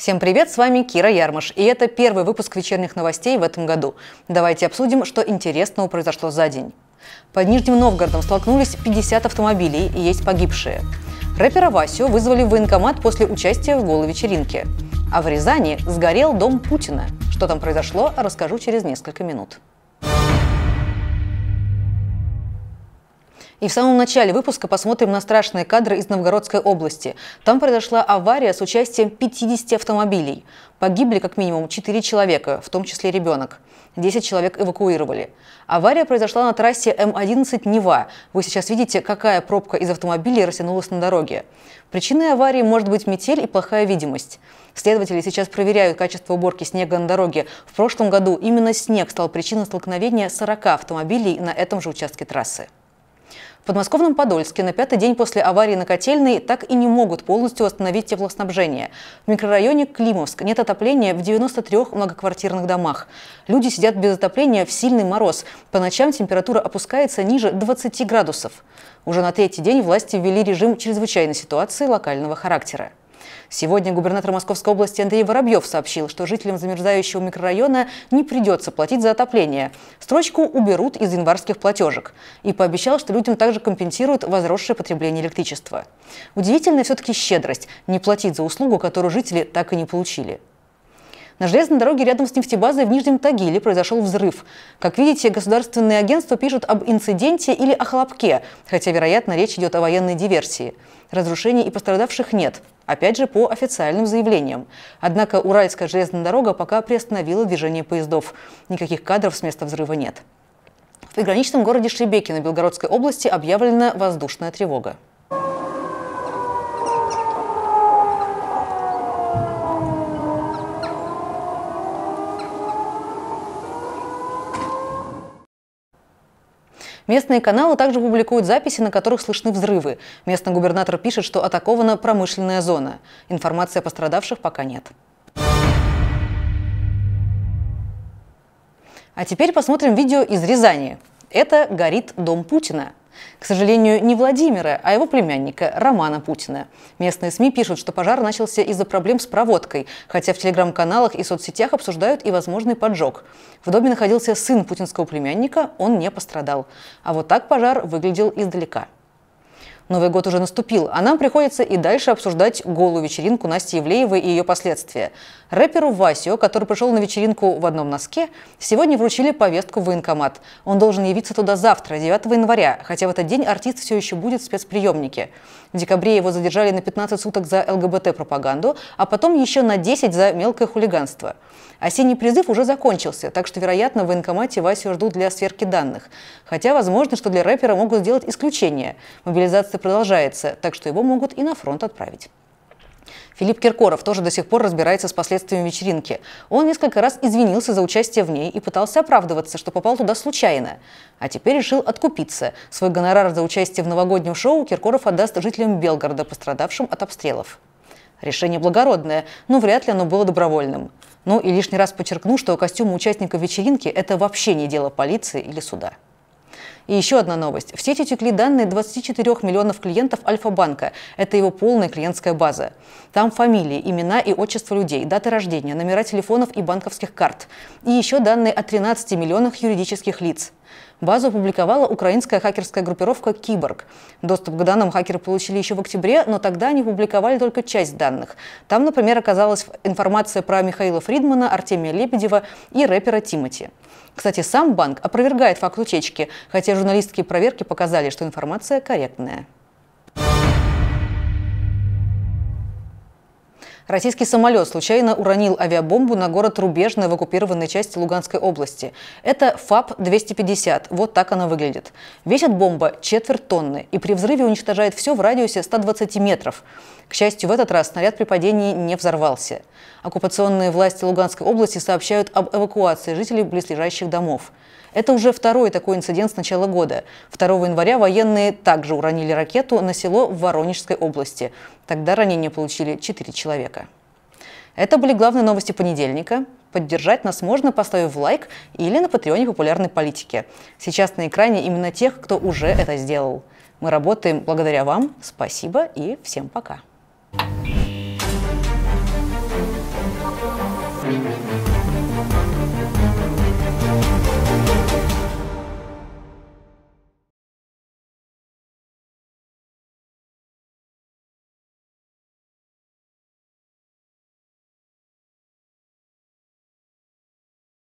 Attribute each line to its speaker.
Speaker 1: Всем привет, с вами Кира Ярмаш, и это первый выпуск вечерних новостей в этом году. Давайте обсудим, что интересного произошло за день. Под Нижним Новгородом столкнулись 50 автомобилей и есть погибшие. Рэпера Васю вызвали в военкомат после участия в голой вечеринке. А в Рязани сгорел дом Путина. Что там произошло, расскажу через несколько минут. И в самом начале выпуска посмотрим на страшные кадры из Новгородской области. Там произошла авария с участием 50 автомобилей. Погибли как минимум 4 человека, в том числе ребенок. 10 человек эвакуировали. Авария произошла на трассе М11 Нева. Вы сейчас видите, какая пробка из автомобилей растянулась на дороге. Причиной аварии может быть метель и плохая видимость. Следователи сейчас проверяют качество уборки снега на дороге. В прошлом году именно снег стал причиной столкновения 40 автомобилей на этом же участке трассы подмосковном Подольске на пятый день после аварии на котельной так и не могут полностью восстановить теплоснабжение. В микрорайоне Климовск нет отопления в 93 многоквартирных домах. Люди сидят без отопления в сильный мороз. По ночам температура опускается ниже 20 градусов. Уже на третий день власти ввели режим чрезвычайной ситуации локального характера. Сегодня губернатор Московской области Андрей Воробьев сообщил, что жителям замерзающего микрорайона не придется платить за отопление. Строчку уберут из январских платежек. И пообещал, что людям также компенсируют возросшее потребление электричества. Удивительная все-таки щедрость – не платить за услугу, которую жители так и не получили. На железной дороге рядом с нефтебазой в Нижнем Тагиле произошел взрыв. Как видите, государственные агентства пишут об инциденте или о хлопке, хотя, вероятно, речь идет о военной диверсии. Разрушений и пострадавших нет опять же по официальным заявлениям. Однако Уральская железная дорога пока приостановила движение поездов. Никаких кадров с места взрыва нет. В приграничном городе Шлебеки на Белгородской области объявлена воздушная тревога. Местные каналы также публикуют записи, на которых слышны взрывы. Местный губернатор пишет, что атакована промышленная зона. Информации о пострадавших пока нет. А теперь посмотрим видео из Рязани. Это горит дом Путина. К сожалению, не Владимира, а его племянника Романа Путина. Местные СМИ пишут, что пожар начался из-за проблем с проводкой, хотя в телеграм-каналах и соцсетях обсуждают и возможный поджог. В доме находился сын путинского племянника, он не пострадал. А вот так пожар выглядел издалека. Новый год уже наступил, а нам приходится и дальше обсуждать голую вечеринку Насти Евлеевой и ее последствия. Рэперу Васио, который пришел на вечеринку в одном носке, сегодня вручили повестку в военкомат. Он должен явиться туда завтра, 9 января, хотя в этот день артист все еще будет в спецприемнике. В декабре его задержали на 15 суток за ЛГБТ-пропаганду, а потом еще на 10 за мелкое хулиганство. Осенний призыв уже закончился, так что, вероятно, в военкомате Васио ждут для сверки данных. Хотя возможно, что для рэпера могут сделать исключение. Мобилизация продолжается, так что его могут и на фронт отправить. Филипп Киркоров тоже до сих пор разбирается с последствиями вечеринки. Он несколько раз извинился за участие в ней и пытался оправдываться, что попал туда случайно. А теперь решил откупиться. Свой гонорар за участие в новогоднем шоу Киркоров отдаст жителям Белгорода, пострадавшим от обстрелов. Решение благородное, но вряд ли оно было добровольным. Ну и лишний раз подчеркну, что костюмы участника вечеринки – это вообще не дело полиции или суда. И еще одна новость. В сеть утекли данные 24 миллионов клиентов Альфа-банка. Это его полная клиентская база. Там фамилии, имена и отчество людей, даты рождения, номера телефонов и банковских карт. И еще данные о 13 миллионах юридических лиц. Базу опубликовала украинская хакерская группировка «Киборг». Доступ к данным хакеры получили еще в октябре, но тогда они публиковали только часть данных. Там, например, оказалась информация про Михаила Фридмана, Артемия Лебедева и рэпера Тимати. Кстати, сам банк опровергает факт утечки, хотя журналистские проверки показали, что информация корректная. Российский самолет случайно уронил авиабомбу на город Рубежный в оккупированной части Луганской области. Это ФАП-250. Вот так она выглядит. Весит бомба четверть тонны и при взрыве уничтожает все в радиусе 120 метров. К счастью, в этот раз снаряд при падении не взорвался. Оккупационные власти Луганской области сообщают об эвакуации жителей близлежащих домов. Это уже второй такой инцидент с начала года. 2 января военные также уронили ракету на село в Воронежской области. Тогда ранения получили 4 человека. Это были главные новости понедельника. Поддержать нас можно, поставив лайк или на патреоне популярной политики. Сейчас на экране именно тех, кто уже это сделал. Мы работаем благодаря вам. Спасибо и всем пока. Thank you.